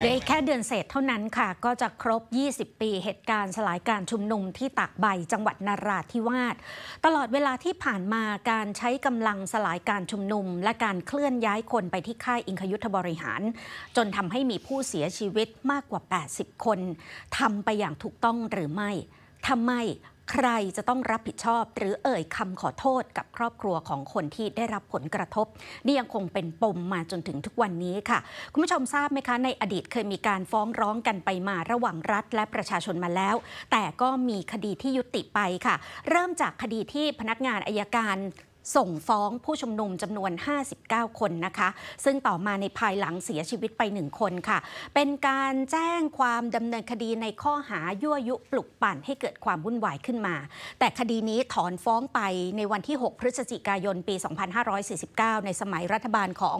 เหลอีกแค่เดือนเศษเท่านั้นค่ะ ก็จะครบ 20 ปีเหตุการณ์สลายการชุมนุมที่ตากใบจังหวัดนาราธิวาสตลอดเวลาที่ผ่านมาการใช้กำลังสลายการชุมนุมและการเคลื่อนย้ายคนไปที่ค่ายอิงคยุทธบริหาร จนทำให้มีผู้เสียชีวิตมากกว่า 80 คนทำไปอย่างถูกต้องหรือไม่ทำไมใครจะต้องรับผิดชอบ หรือเอ่ยคำขอโทษกับครอบครัวของคนที่ได้รับผลกระทบ นี่ยังคงเป็นปมมาจนถึงทุกวันนี้ค่ะ คุณผู้ชมทราบไหมคะ ในอดีตเคยมีการฟ้องร้องกันไปมาระหว่างรัฐและประชาชนมาแล้ว แต่ก็มีคดีที่ยุติไปค่ะ เริ่มจากคดีที่พนักงานอายการส่งฟ้องผู้ชุมนุมจำนวน 59 คนนะคะ ซึ่งต่อมาในภายหลังเสียชีวิตไป 1 คนค่ะเป็นการแจ้งความดำเนินคดีในข้อหายั่วยุปลุกปั่นให้เกิดความวุ่นวายขึ้นมา แต่คดีนี้ถอนฟ้องไปในวันที่ 6 พฤศจิกายนปี 2549 ในสมัยรัฐบาลของ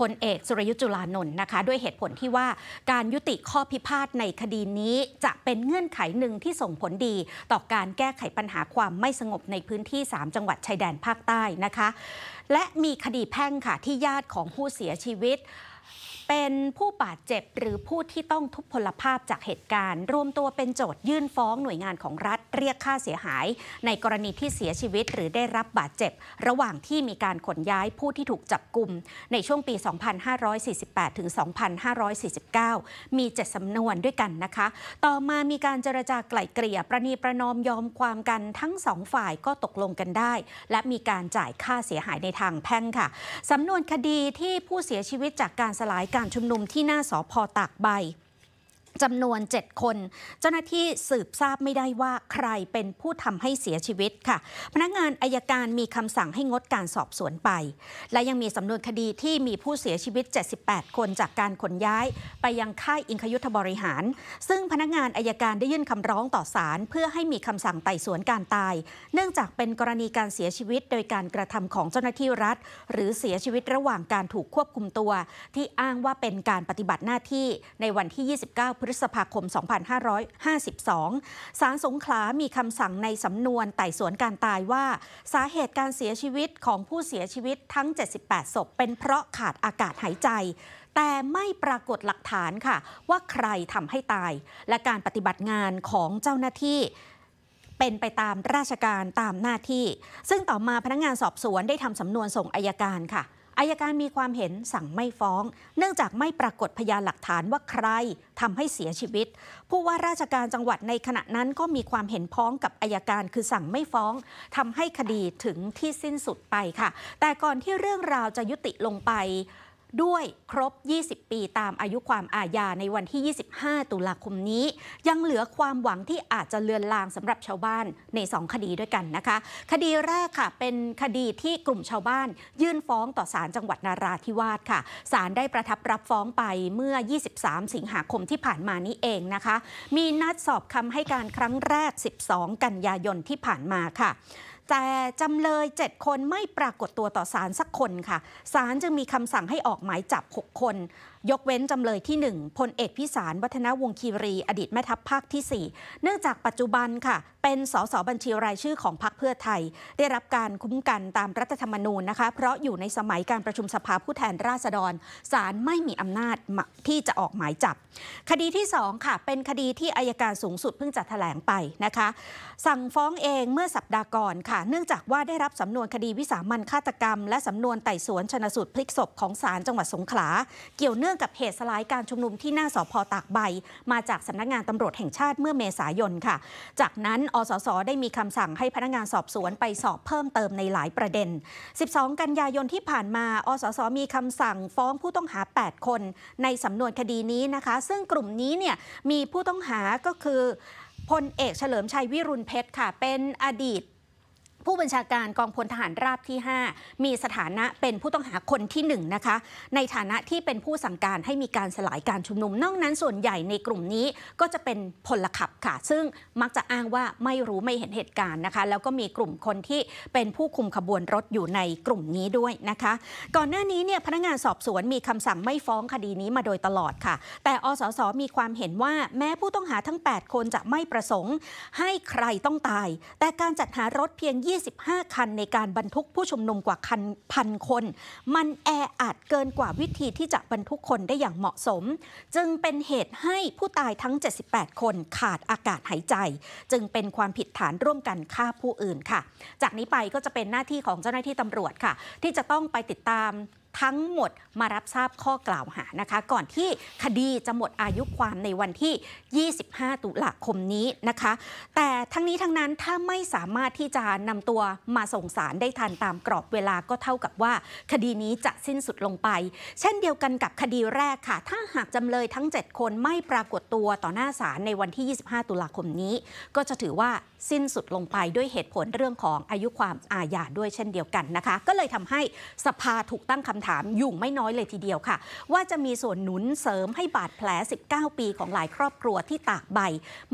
พลเอกสุรยุทธ์จุลานนท์นะคะด้วยเหตุผลที่ว่าการยุติข้อพิพาทในคดีนี้จะเป็นเงื่อนไขหนึ่งที่ส่งผลดีต่อการแก้ไขปัญหาความไม่สงบในพื้นที่ 3 จังหวัดชายแดนภาคใต้นะคะและมีคดีแพ่งค่ะที่ญาติของผู้เสียชีวิตเป็นผู้บาดเจ็บหรือผู้ที่ต้องทุพพลภาพจากเหตุการณ์ รวมตัวเป็นโจทยื่นฟ้องหน่วยงานของรัฐเรียกค่าเสียหาย ในกรณีที่เสียชีวิตหรือได้รับบาดเจ็บ ระหว่างที่มีการขนย้ายผู้ที่ถูกจับกลุ่ม ในช่วงปี 2548 ถึง 2549 มีเจ็ดสำนวนด้วยกันนะคะ ต่อมามีการเจรจาไกล่เกลี่ยประนีประนอมยอมความกันทั้งสองฝ่ายก็ตกลงกันได้และมีการจ่ายค่าเสียหายในทางแพ่งค่ะสำนวนคดีที่ผู้เสียชีวิตจากการสลายกการชุมนุมที่หน้าสอพอตากใบจำนวน 7 คน เจ้าหน้าที่สืบทราบไม่ได้ว่าใครเป็นผู้ทำให้เสียชีวิตค่ะ พนักงานอายการมีคำสั่งให้งดการสอบสวนไป และยังมีสำนวนคดีที่มีผู้เสียชีวิต 78 คนจากการขนย้าย ไปยังค่ายอิงคยุทธบริหาร ซึ่งพนักงานอายการได้ยื่นคำร้องต่อศาลเพื่อให้มีคำสั่งไต่สวนการตาย เนื่องจากเป็นกรณีการเสียชีวิตโดยการกระทำของเจ้าหน้าที่รัฐ หรือเสียชีวิตระหว่างการถูกควบคุมตัว ที่อ้างว่าเป็นการปฏิบัติหน้าที่ในวันที่ 29พฤฤษภาคม 2552ศาลสงขลามีคำสั่งในสำนวนไต่สวนการตายว่า สาเหตุการเสียชีวิตของผู้เสียชีวิตทั้ง 78 ศพเป็นเพราะขาดอากาศหายใจ แต่ไม่ปรากฏหลักฐานค่ะ ว่าใครทำให้ตาย และการปฏิบัติงานของเจ้าหน้าที่ เป็นไปตามราชการตามหน้าที่ ซึ่งต่อมาพนักงงานสอบสวนได้ทำสำนวนส่งอายการค่ะอายการมีความเห็นสั่งไม่ฟ้อง เนื่องจากไม่ปรากฏพยานหลักฐานว่าใคร ทำให้เสียชีวิต ผู้ว่าราชการจังหวัดในขณะนั้นก็มีความเห็นพ้องกับอายการคือสั่งไม่ฟ้อง ทำให้คดีถึงที่สิ้นสุดไปค่ะ แต่ก่อนที่เรื่องราวจะยุติลงไปด้วยครบ 20 ปีตามอายุความอาญาในวันที่ 25 ตุลาคมนี้ ยังเหลือความหวังที่อาจจะเลือนลางสำหรับชาวบ้านใน 2 คดีด้วยกันนะคะ คดีแรกค่ะเป็นคดีที่กลุ่มชาวบ้าน ยื่นฟ้องต่อศาลจังหวัดนาราธิวาสค่ะศาลได้ประทับรับฟ้องไปเมื่อ 23 สิงหาคมที่ผ่านมานี้เองนะคะ มีนัดสอบคำให้การครั้งแรก 12 กันยายนที่ผ่านมาค่ะแต่จำเลย 7 คนไม่ปรากฏตัวต่อศาลสักคนค่ะ ศาลจึงมีคำสั่งให้ออกหมายจับ 6 คนยกเว้นจำเลยที่1พลเอกพิสาร วัฒนวงคีรีอดีตแม่ทัพภาคที่ 4 เนื่องจากปัจจุบันค่ะ เป็นสสบัญชีรายชื่อของพรรคเพื่อไทย ได้รับการคุ้มกันตามรัฐธรรมนูญนะคะ เพราะอยู่ในสมัยการประชุมสภาผู้แทนราษฎร ศาลไม่มีอำนาจที่จะออกหมายจับ คดีที่2ค่ะเป็นคดีที่อายการสูงสุดเพิ่งจะแถลงไปนะคะ สั่งฟ้องเองเมื่อสัปดาห์ก่อนค่ะ เนื่องจากว่าได้รับสำนวนคดีวิสามันฆาตกรรม และสำนวนไต่สวนชนสูตรพลิกศพของศาลจังหวัดสงขลาเกี่ยวเนื่ององกับเหตุสลายการชุมนุมที่หน้าสพตากใบมาจากสำนักงานตำรวจแห่งชาติเมื่อเมษายนค่ะ จากนั้นอสสได้มีคำสั่งให้พนักงานสอบสวนไปสอบเพิ่มเติมในหลายประเด็น 12 กันยายนที่ผ่านมา อสสมีคำสั่งฟ้องผู้ต้องหา 8 คนในสำนวนคดีนี้นะคะ ซึ่งกลุ่มนี้เนี่ยมีผู้ต้องหาก็คือพลเอกเฉลิมชัยวิรุณเพชรค่ะ เป็นอดีตผู้บัญชาการกองพลทหารราบที่ 5 มีสถานะเป็นผู้ต้องหาคนที่1นะคะในฐานะที่เป็นผู้สั่งการให้มีการสลายการชุมนุม นอกนั้นส่วนใหญ่ในกลุ่มนี้ก็จะเป็นพลขับค่ะ ซึ่งมักจะอ้างว่าไม่รู้ไม่เห็นเหตุการณ์นะคะแล้วก็มีกลุ่มคนที่เป็นผู้คุมขบวนรถอยู่ในกลุ่มนี้ด้วยนะคะ ก่อนหน้านี้เนี่ยพนักงานสอบสวนมีคำสั่งไม่ฟ้องคดีนี้มาโดยตลอดค่ะ แต่อสสมีความเห็นว่าแม้ผู้ต้องหาทั้ง 8 คนจะไม่ประสงค์ให้ใครต้องตาย แต่การจัดหารถเพียง20 25คันในการบรรทุกผู้ชุมนุมกว่าคันพันคน มันแออัดเกินกว่าวิธีที่จะบรรทุกคนได้อย่างเหมาะสม จึงเป็นเหตุให้ผู้ตายทั้ง 78 คนขาดอากาศหายใจ จึงเป็นความผิดฐานร่วมกันฆ่าผู้อื่นค่ะ จากนี้ไปก็จะเป็นหน้าที่ของเจ้าหน้าที่ตำรวจค่ะ ที่จะต้องไปติดตามทั้งหมดมารับทราบข้อกล่าวหานะคะ ก่อนที่คดีจะหมดอายุความในวันที่ 25 ตุลาคมนี้นะคะ แต่ทั้งนี้ทั้งนั้นถ้าไม่สามารถที่จะนำตัวมาส่งสารได้ทันตามกรอบเวลาก็เท่ากับว่า คดีนี้จะสิ้นสุดลงไป เช่นเดียวกันกับคดีแรกค่ะ ถ้าหากจำเลยทั้ง 7 คนไม่ปรากฏตัวต่อหน้าศาลในวันที่ 25 ตุลาคมนี้ ก็จะถือว่าสิ้นสุดลงไปด้วยเหตุผลเรื่องของอายุความอาญาด้วยเช่นเดียวกันนะคะ ก็เลยทำให้สภาถูกตั้งคำถามอยู่ไม่น้อยเลยทีเดียวค่ะ ว่าจะมีส่วนหนุนเสริมให้บาดแผล 19 ปีของหลายครอบครัวที่ตากใบ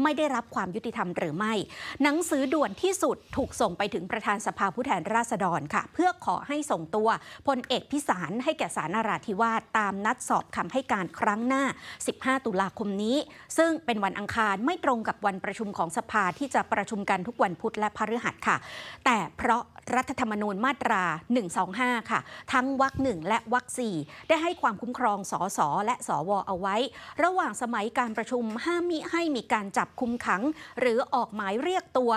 ไม่ได้รับความยุติธรรมหรือไม่ หนังสือด่วนที่สุดถูกส่งไปถึงประธานสภาผู้แทนราษฎรค่ะ เพื่อขอให้ส่งตัว พลเอกพิสารให้แก่สารนราธิวาสตามนัดสอบคำให้การครั้งหน้า 15 ตุลาคมนี้ ซึ่งเป็นวันอังคารไม่ตรงกับวันประชุมของสภาที่จะประชุมุมกันทุกวันพุธและพฤหัสค่ะ แต่เพราะรัฐธรรมนูญมาตรา 125 ค่ะ ทั้งวรรคหนึ่งและวรรคสี่ได้ให้ความคุ้มครองสอสอและสวเอาไว้ ระหว่างสมัยการประชุมห้ามมิให้มีการจับคุมขัง หรือออกหมายเรียกตัว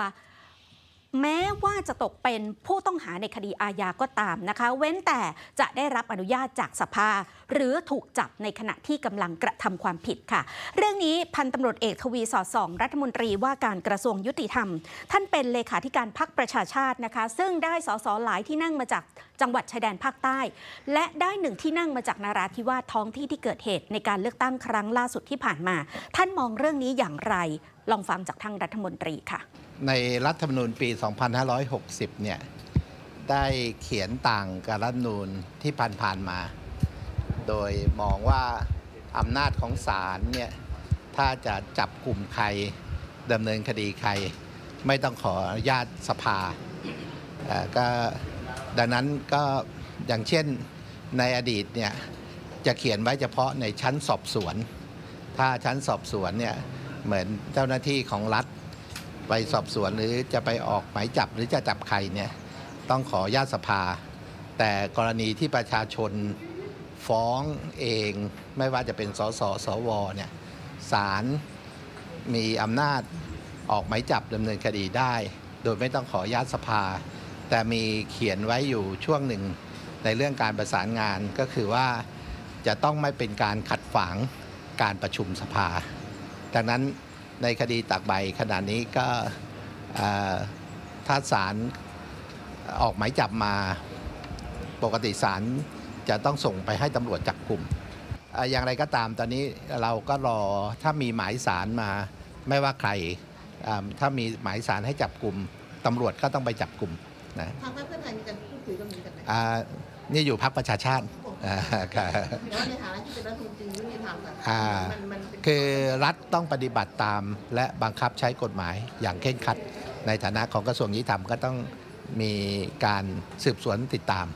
แม้ว่าจะตกเป็นผู้ต้องหาในคดีอาญาก็ตามนะคะ เว้นแต่จะได้รับอนุญาตจากสภาหรือถูกจับในขณะที่กำลังกระทำความผิดค่ะ เรื่องนี้พันตำรวจเอกทวีสอดสองรัฐมนตรีว่าการกระทรวงยุติธรรม ท่านเป็นเลขาธิการพักประชาชาตินะคะ ซึ่งได้สอสอหลายที่นั่งมาจากจังหวัดชายแดนภาคใต้ และได้หนึ่งที่นั่งมาจากนาราธิวาสท้องที่ที่เกิดเหตุในการเลือกตั้งครั้งล่าสุดที่ผ่านมา ท่านมองเรื่องนี้อย่างไรลองฟังจากทางรัฐมนตรีค่ะในรัฐธรรมนูญปี 2560 เนี่ย ได้เขียนต่างกับรัฐธรรมนูญที่ผ่าน ๆ มา โดยมองว่าอำนาจของศาลเนี่ย ถ้าจะจับกลุ่มใครดำเนินคดีใคร ไม่ต้องขออนุญาตสภาก็ดังนั้นก็อย่างเช่นในอดีตเนี่ยจะเขียนไว้เฉพาะในชั้นสอบสวน ถ้าชั้นสอบสวนเนี่ยเหมือนเจ้าหน้าที่ของรัฐไปสอบสวนหรือจะไปออกหมายจับหรือจะจับใครเนี่ย ต้องขอญาติสภา แต่กรณีที่ประชาชนฟ้องเองไม่ว่าจะเป็นสสสวเนี่ยศาลมีอำนาจออกหมายจับดำเนินคดีได้ โดยไม่ต้องขอญาติสภา แต่มีเขียนไว้อยู่ช่วงหนึ่งในเรื่องการประสานงานก็คือว่าจะต้องไม่เป็นการขัดฝังการประชุมสภาดังนั้นในคดีตากใบขณะนี้ก็ถ้าศาลออกหมายจับมาปกติศาลจะต้องส่งไปให้ตำรวจจับกลุ่มอย่างไรก็ตามตอนนี้เราก็รอถ้ามีหมายสารมา ไม่ว่าใคร ถ้ามีหมายสารให้จับกลุ่มตำรวจก็ต้องไปจับกลุ่มนะทางพรรคเพื่อไทยมีการพูดคุยรนกันไหมนี่อยู่พรรคประชาชาติฐที่เป็นรัฐมนตรีมันมันคือ รัฐต้องปฏิบัติตามและบังคับใช้กฎหมายอย่างเคร่งครัด ในฐานะของกระทรวงยุติธรรมก็ต้องมีการสืบสวนติดตาม